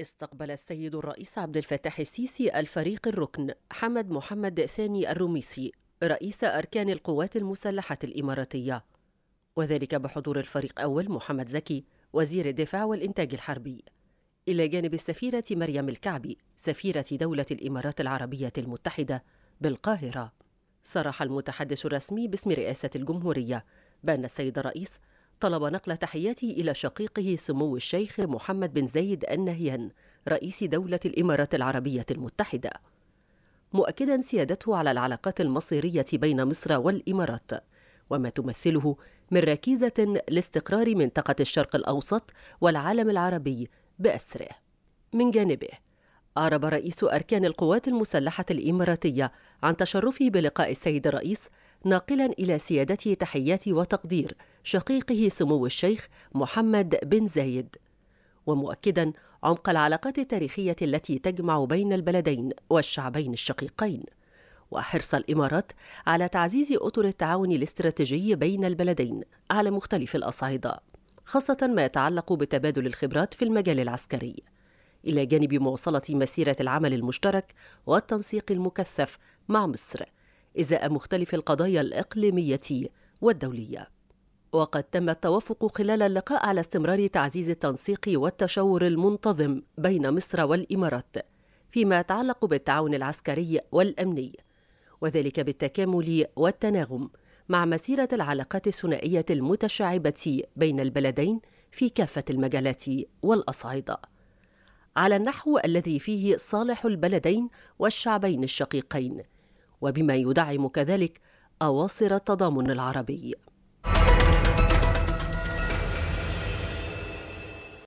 استقبل السيد الرئيس عبد الفتاح السيسي الفريق الركن حمد محمد ثاني الرميسي رئيس أركان القوات المسلحة الإماراتية وذلك بحضور الفريق أول محمد زكي وزير الدفاع والإنتاج الحربي إلى جانب السفيرة مريم الكعبي سفيرة دولة الإمارات العربية المتحدة بالقاهرة صرح المتحدث الرسمي باسم رئاسة الجمهورية بأن السيد الرئيس طلب نقل تحياته إلى شقيقه سمو الشيخ محمد بن زايد النهيان رئيس دولة الإمارات العربية المتحدة مؤكدا سيادته على العلاقات المصيرية بين مصر والإمارات وما تمثله من ركيزة لاستقرار منطقة الشرق الأوسط والعالم العربي بأسره من جانبه أعرب رئيس أركان القوات المسلحة الإماراتية عن تشرفه بلقاء السيد الرئيس ناقلا إلى سيادته تحيات وتقدير شقيقه سمو الشيخ محمد بن زايد ومؤكدا عمق العلاقات التاريخية التي تجمع بين البلدين والشعبين الشقيقين وحرص الإمارات على تعزيز أطر التعاون الاستراتيجي بين البلدين على مختلف الأصعدة خاصة ما يتعلق بتبادل الخبرات في المجال العسكري إلى جانب مواصلة مسيرة العمل المشترك والتنسيق المكثف مع مصر إزاء مختلف القضايا الإقليمية والدولية وقد تم التوافق خلال اللقاء على استمرار تعزيز التنسيق والتشاور المنتظم بين مصر والإمارات فيما يتعلق بالتعاون العسكري والأمني وذلك بالتكامل والتناغم مع مسيرة العلاقات الثنائية المتشعبة بين البلدين في كافة المجالات والأصعدة على النحو الذي فيه صالح البلدين والشعبين الشقيقين وبما يدعم كذلك أواصر التضامن العربي